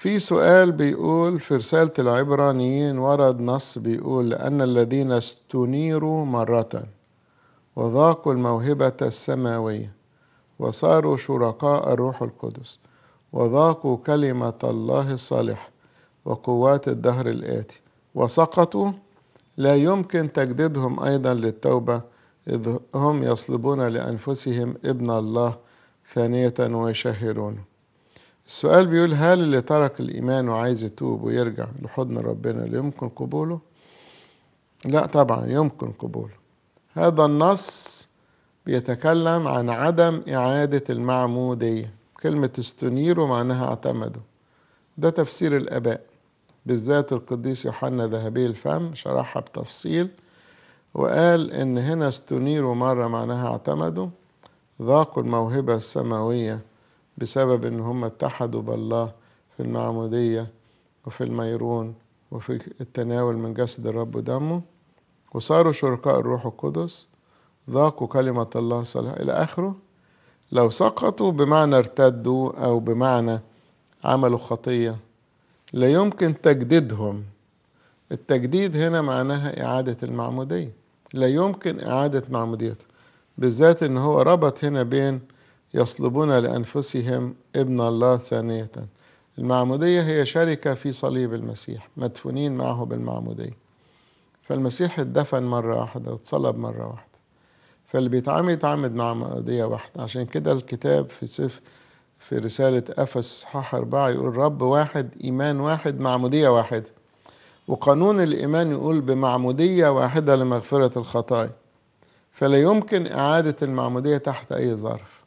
في سؤال بيقول في رسالة العبرانيين ورد نص بيقول لأن الذين استنيروا مرة وذاقوا الموهبة السماوية وصاروا شركاء الروح القدس وذاقوا كلمة الله الصالحة وقوات الدهر الآتي وسقطوا لا يمكن تجديدهم أيضا للتوبة إذ هم يصلبون لأنفسهم ابن الله ثانية ويشهرونه السؤال بيقول هل اللي ترك الإيمان وعايز يتوب ويرجع لحضن ربنا اللي يمكن قبوله؟ لا طبعا يمكن قبوله هذا النص بيتكلم عن عدم إعادة المعمودية كلمة استنيروا معناها اعتمدوا ده تفسير الآباء بالذات القديس يوحنا ذهبي الفم شرحها بتفصيل وقال إن هنا استنيروا مرة معناها اعتمدوا ذاقوا الموهبة السماوية بسبب ان هم اتحدوا بالله في المعمودية وفي الميرون وفي التناول من جسد الرب ودمه وصاروا شركاء الروح القدس ذاقوا كلمة الله صالحة إلى آخره لو سقطوا بمعنى ارتدوا أو بمعنى عملوا خطية لا يمكن تجديدهم التجديد هنا معناها إعادة المعمودية لا يمكن إعادة معموديته بالذات إن هو ربط هنا بين يصلبون لأنفسهم ابن الله ثانية المعمودية هي شركة في صليب المسيح مدفونين معه بالمعمودية فالمسيح اتدفن مرة واحدة واتصلب مرة واحدة فاللي بيتعامل يتعامد مع معمودية واحدة عشان كده الكتاب في سف في رسالة أفس صحاح أربعة يقول رب واحد إيمان واحد معمودية واحدة وقانون الإيمان يقول بمعمودية واحدة لمغفرة الخطايا فلا يمكن إعادة المعمودية تحت أي ظرف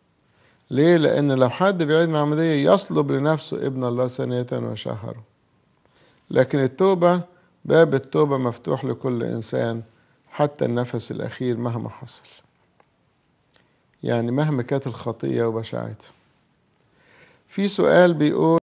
ليه؟ لأن لو حد بيعيد معمودية يصلب لنفسه ابن الله ثانية وشهره لكن التوبة باب التوبة مفتوح لكل إنسان حتى النفس الأخير مهما حصل يعني مهما كانت الخطية وبشاعتها في سؤال بيقول